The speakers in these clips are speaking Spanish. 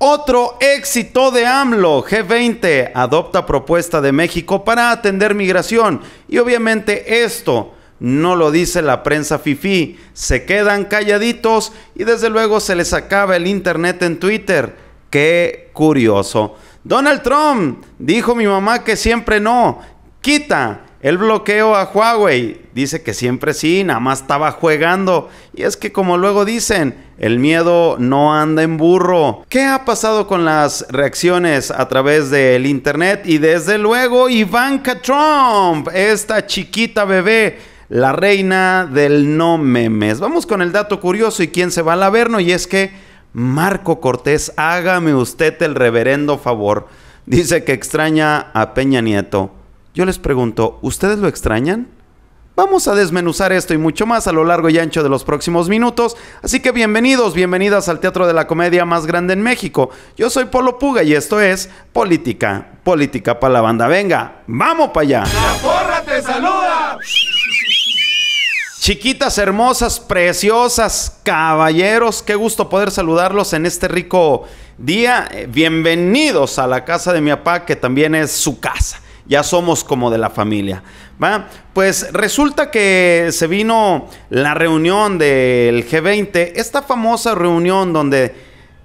Otro éxito de AMLO, G20, adopta propuesta de México para atender migración. Y obviamente esto no lo dice la prensa FIFI. Se quedan calladitos y desde luego se les acaba el Internet en Twitter. Qué curioso. Donald Trump dijo mi mamá que siempre no. Quita el bloqueo a Huawei dice que siempre sí, nada más estaba jugando. Y es que como luego dicen, el miedo no anda en burro. ¿Qué ha pasado con las reacciones a través del internet? Y desde luego Ivanka Trump, esta chiquita bebé, la reina del no memes. Vamos con el dato curioso y quién se va al verno. y es que Marco Cortés, hágame usted el reverendo favor. Dice que extraña a Peña Nieto. Yo les pregunto, ¿ustedes lo extrañan? Vamos a desmenuzar esto y mucho más a lo largo y ancho de los próximos minutos, así que bienvenidos, bienvenidas al Teatro de la Comedia más grande en México. Yo soy Polo Puga y esto es Política, Política para la Banda. Venga, vamos para allá. La porra te saluda. Chiquitas, hermosas, preciosas, caballeros, qué gusto poder saludarlos en este rico día. Eh, bienvenidos a la casa de mi papá, que también es su casa ya somos como de la familia. ¿va? Pues resulta que se vino la reunión del G20, esta famosa reunión donde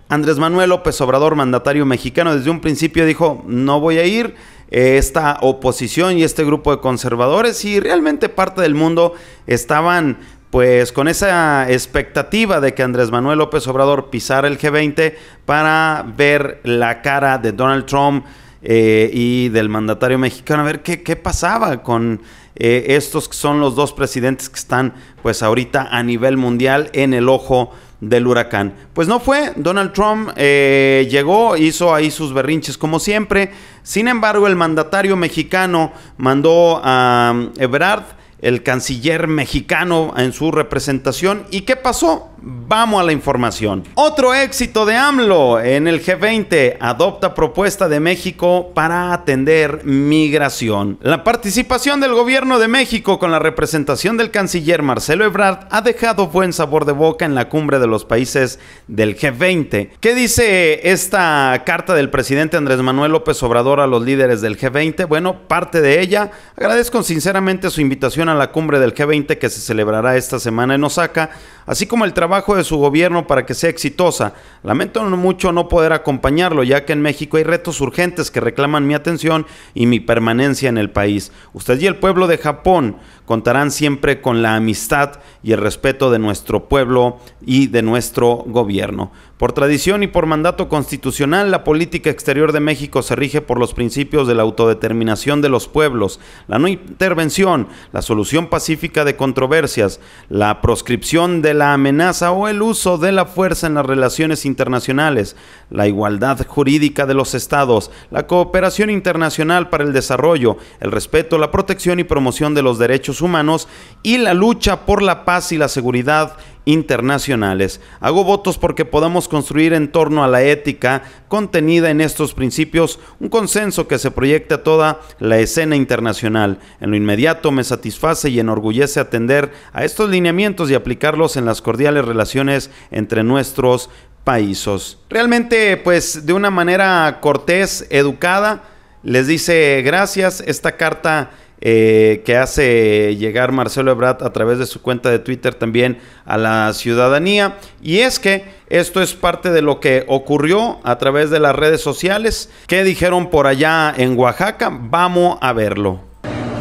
Andrés Manuel López Obrador, mandatario mexicano, desde un principio dijo, no voy a ir, esta oposición y este grupo de conservadores y realmente parte del mundo estaban pues con esa expectativa de que Andrés Manuel López Obrador pisara el G20 para ver la cara de Donald Trump eh, y del mandatario mexicano, a ver qué, qué pasaba con eh, estos que son los dos presidentes que están pues ahorita a nivel mundial en el ojo del huracán. Pues no fue, Donald Trump eh, llegó, hizo ahí sus berrinches como siempre, sin embargo el mandatario mexicano mandó a um, Ebrard, el canciller mexicano en su representación. ¿Y qué pasó? Vamos a la información. Otro éxito de AMLO en el G20 adopta propuesta de México para atender migración. La participación del gobierno de México con la representación del canciller Marcelo Ebrard ha dejado buen sabor de boca en la cumbre de los países del G20. ¿Qué dice esta carta del presidente Andrés Manuel López Obrador a los líderes del G20? Bueno, parte de ella. Agradezco sinceramente su invitación a la cumbre del G20 que se celebrará esta semana en Osaka, así como el trabajo de su gobierno para que sea exitosa. Lamento mucho no poder acompañarlo, ya que en México hay retos urgentes que reclaman mi atención y mi permanencia en el país. Usted y el pueblo de Japón contarán siempre con la amistad y el respeto de nuestro pueblo y de nuestro gobierno. Por tradición y por mandato constitucional, la política exterior de México se rige por los principios de la autodeterminación de los pueblos, la no intervención, la solución pacífica de controversias, la proscripción de la amenaza o el uso de la fuerza en las relaciones internacionales, la igualdad jurídica de los estados, la cooperación internacional para el desarrollo, el respeto, la protección y promoción de los derechos humanos y la lucha por la paz y la seguridad internacionales. Hago votos porque podamos construir en torno a la ética contenida en estos principios un consenso que se proyecte a toda la escena internacional. En lo inmediato me satisface y enorgullece atender a estos lineamientos y aplicarlos en las cordiales relaciones entre nuestros países. Realmente, pues de una manera cortés, educada, les dice gracias. Esta carta eh, que hace llegar Marcelo Ebrard a través de su cuenta de Twitter también a la ciudadanía. Y es que esto es parte de lo que ocurrió a través de las redes sociales. ¿Qué dijeron por allá en Oaxaca? Vamos a verlo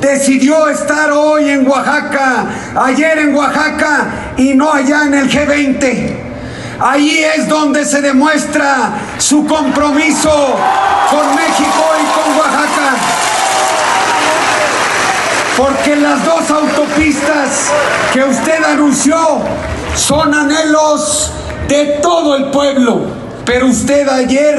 decidió estar hoy en Oaxaca, ayer en Oaxaca y no allá en el G20. Ahí es donde se demuestra su compromiso con México y con Oaxaca porque las dos autopistas que usted anunció son anhelos de todo el pueblo. Pero usted ayer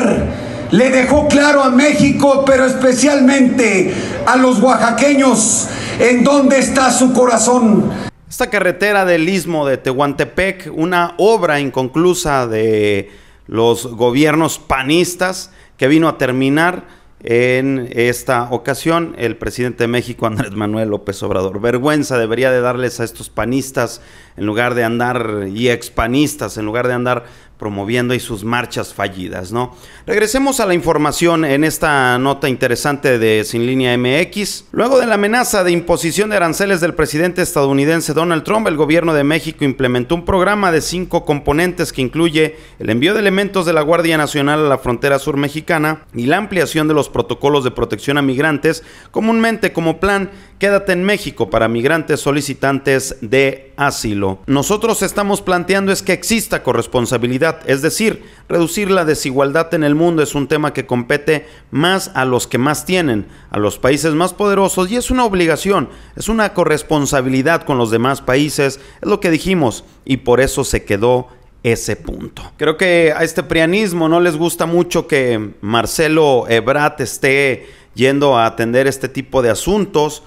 le dejó claro a México, pero especialmente a los oaxaqueños, en dónde está su corazón. Esta carretera del istmo de Tehuantepec, una obra inconclusa de los gobiernos panistas que vino a terminar en esta ocasión, el presidente de México, Andrés Manuel López Obrador. Vergüenza debería de darles a estos panistas, en lugar de andar, y expanistas, en lugar de andar promoviendo y sus marchas fallidas, ¿no? Regresemos a la información en esta nota interesante de Sin Línea MX. Luego de la amenaza de imposición de aranceles del presidente estadounidense Donald Trump, el gobierno de México implementó un programa de cinco componentes que incluye el envío de elementos de la Guardia Nacional a la frontera sur mexicana y la ampliación de los protocolos de protección a migrantes, comúnmente como plan Quédate en México para migrantes solicitantes de asilo. Nosotros estamos planteando es que exista corresponsabilidad es decir, reducir la desigualdad en el mundo es un tema que compete más a los que más tienen, a los países más poderosos y es una obligación, es una corresponsabilidad con los demás países, es lo que dijimos y por eso se quedó ese punto. Creo que a este prianismo no les gusta mucho que Marcelo Ebrat esté yendo a atender este tipo de asuntos.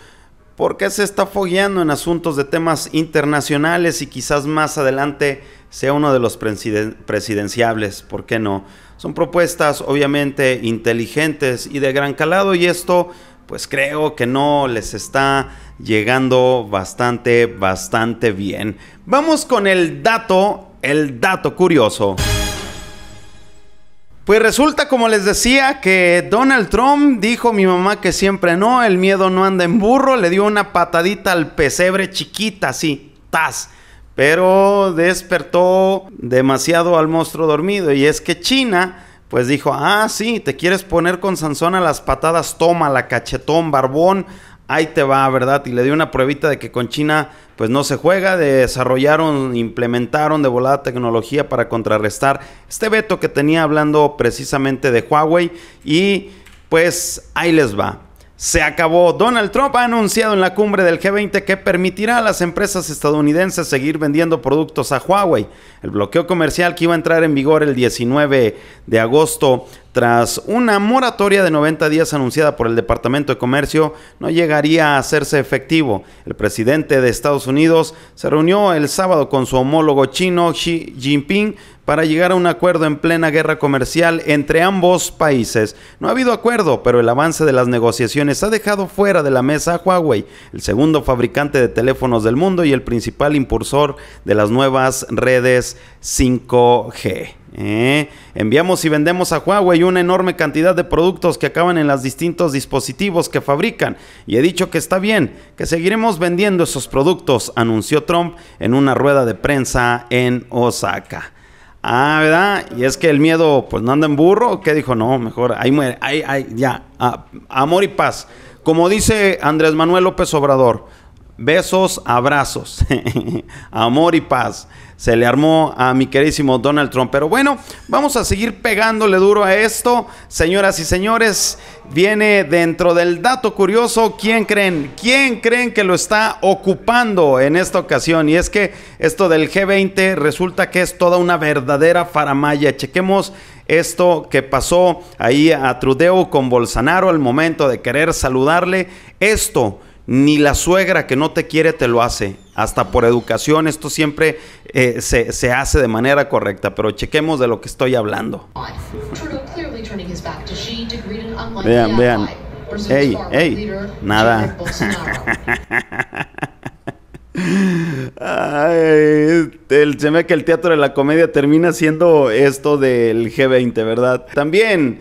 Porque se está fogueando en asuntos de temas internacionales y quizás más adelante sea uno de los presidenciables, ¿por qué no? Son propuestas obviamente inteligentes y de gran calado y esto pues creo que no les está llegando bastante, bastante bien. Vamos con el dato, el dato curioso. Pues resulta, como les decía, que Donald Trump dijo mi mamá que siempre no, el miedo no anda en burro, le dio una patadita al pesebre chiquita, así, tas pero despertó demasiado al monstruo dormido. Y es que China, pues dijo, ah, sí, te quieres poner con Sansón a las patadas, toma la cachetón, barbón, ahí te va, ¿verdad? Y le dio una pruebita de que con China pues no se juega, desarrollaron, implementaron de volada tecnología para contrarrestar este veto que tenía hablando precisamente de Huawei y pues ahí les va. Se acabó. Donald Trump ha anunciado en la cumbre del G20 que permitirá a las empresas estadounidenses seguir vendiendo productos a Huawei. El bloqueo comercial que iba a entrar en vigor el 19 de agosto tras una moratoria de 90 días anunciada por el Departamento de Comercio, no llegaría a hacerse efectivo. El presidente de Estados Unidos se reunió el sábado con su homólogo chino Xi Jinping para llegar a un acuerdo en plena guerra comercial entre ambos países. No ha habido acuerdo, pero el avance de las negociaciones ha dejado fuera de la mesa a Huawei, el segundo fabricante de teléfonos del mundo y el principal impulsor de las nuevas redes 5G. Eh, enviamos y vendemos a Huawei una enorme cantidad de productos que acaban en los distintos dispositivos que fabrican y he dicho que está bien, que seguiremos vendiendo esos productos, anunció Trump en una rueda de prensa en Osaka. Ah, ¿verdad? Y es que el miedo, pues no anda en burro, ¿Qué dijo, no, mejor, ahí muere, ahí, ahí, ya, ah, amor y paz. Como dice Andrés Manuel López Obrador, Besos, abrazos, amor y paz. Se le armó a mi queridísimo Donald Trump. Pero bueno, vamos a seguir pegándole duro a esto. Señoras y señores, viene dentro del dato curioso. ¿Quién creen? ¿Quién creen que lo está ocupando en esta ocasión? Y es que esto del G20 resulta que es toda una verdadera faramaya. Chequemos esto que pasó ahí a Trudeau con Bolsonaro al momento de querer saludarle. Esto ni la suegra que no te quiere te lo hace. Hasta por educación, esto siempre eh, se, hace de manera correcta, pero chequemos de lo que estoy hablando. Vean, vean. Ey, ey, nada. el, se ve que el teatro de la comedia termina siendo esto del G20, ¿verdad? También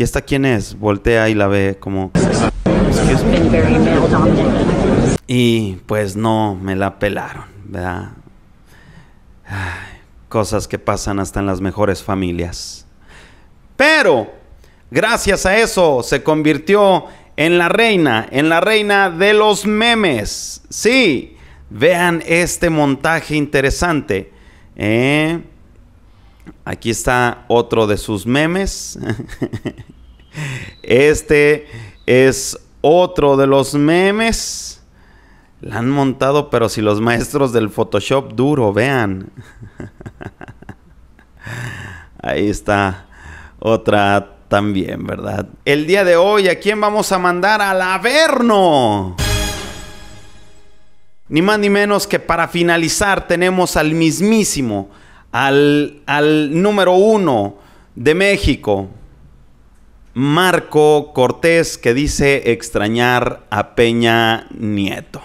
¿Y esta quién es? Voltea y la ve como... Y pues no, me la pelaron, ¿verdad? cosas que pasan hasta en las mejores familias. Pero, gracias a eso, se convirtió en la reina, en la reina de los memes. Sí, vean este montaje interesante. ¿eh? Aquí está otro de sus memes. Este es otro de los memes. La han montado, pero si los maestros del Photoshop duro, vean. Ahí está otra también, ¿verdad? El día de hoy, ¿a quién vamos a mandar al Averno? Ni más ni menos que para finalizar tenemos al mismísimo al, número uno de México, Marco Cortés, que dice extrañar a Peña Nieto.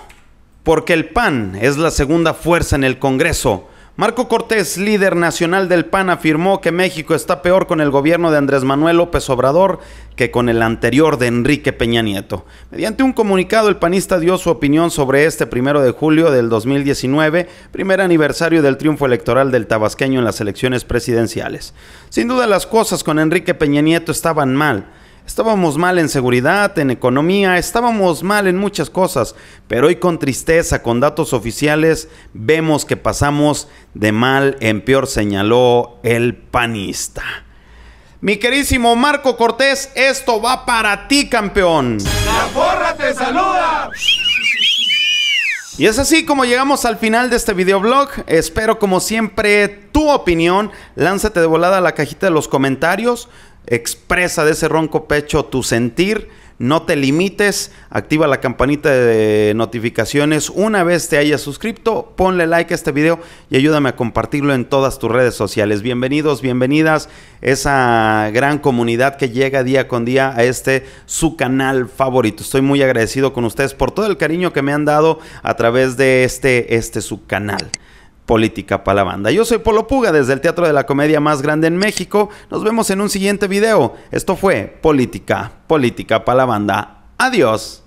Porque el PAN es la segunda fuerza en el Congreso Marco Cortés, líder nacional del PAN, afirmó que México está peor con el gobierno de Andrés Manuel López Obrador que con el anterior de Enrique Peña Nieto. Mediante un comunicado, el panista dio su opinión sobre este primero de julio del 2019, primer aniversario del triunfo electoral del tabasqueño en las elecciones presidenciales. Sin duda las cosas con Enrique Peña Nieto estaban mal Estábamos mal en seguridad, en economía, estábamos mal en muchas cosas, pero hoy con tristeza, con datos oficiales, vemos que pasamos de mal en peor, señaló el panista. Mi querísimo Marco Cortés, esto va para ti, campeón. La porra te saluda. Y es así como llegamos al final de este videoblog. Espero como siempre tu opinión. Lánzate de volada a la cajita de los comentarios. Expresa de ese ronco pecho tu sentir. No te limites, activa la campanita de notificaciones una vez te hayas suscrito, ponle like a este video y ayúdame a compartirlo en todas tus redes sociales. Bienvenidos, bienvenidas, esa gran comunidad que llega día con día a este su canal favorito. Estoy muy agradecido con ustedes por todo el cariño que me han dado a través de este, este su canal política para la banda. Yo soy Polo Puga desde el Teatro de la Comedia más grande en México. Nos vemos en un siguiente video. Esto fue Política, Política para la banda. Adiós.